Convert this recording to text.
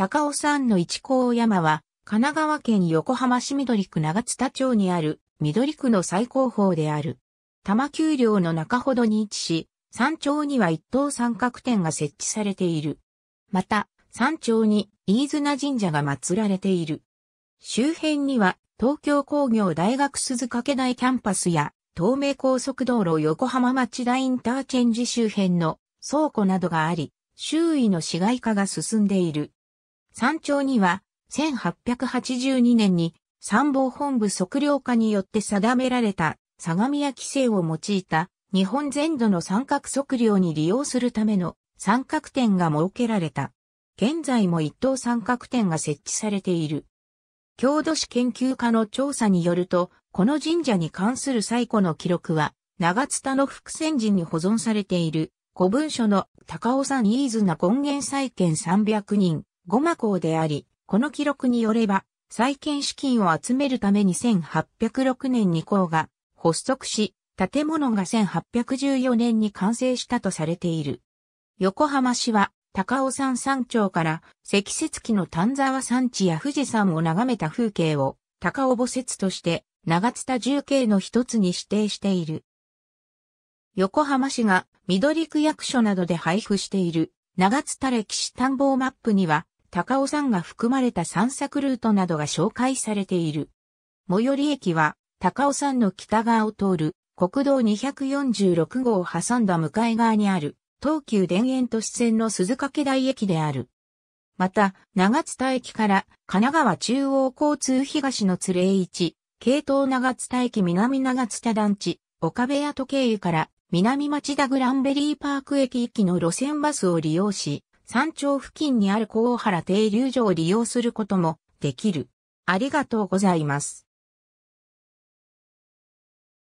高尾山の一高山は、神奈川県横浜市緑区長津田町にある緑区の最高峰である。多摩丘陵の中ほどに位置し、山頂には一等三角点が設置されている。また、山頂に飯綱神社が祀られている。周辺には東京工業大学鈴掛台キャンパスや東名高速道路横浜町田インターチェンジ周辺の倉庫などがあり、周囲の市街化が進んでいる。山頂には、1882年に参謀本部測量課によって定められた相模屋規制を用いた日本全土の三角測量に利用するための三角点が設けられた。現在も一等三角点が設置されている。郷土史研究家の調査によると、この神社に関する最古の記録は、長津田の伏線寺に保存されている古文書の高尾山飯綱権現再建300人、ゴマ校であり、この記録によれば、再建資金を集めるために1806年に校が発足し、建物が1814年に完成したとされている。横浜市は高尾山山頂から積雪期の丹沢山地や富士山を眺めた風景を高尾墓雪として長津田重景の一つに指定している。横浜市が緑区役所などで配布している長津田歴史探訪マップには高尾山が含まれた散策ルートなどが紹介されている。最寄り駅は、高尾山の北側を通る国道246号を挟んだ向かい側にある東急田園都市線の鈴掛台駅である。また、長津田駅から神奈川中央交通東の鶴栄市、京統長津田駅南長津田団地、岡部屋と経由から南町田グランベリーパーク駅行きの路線バスを利用し、山頂付近にある高原停留所を利用することもできる。ありがとうございます。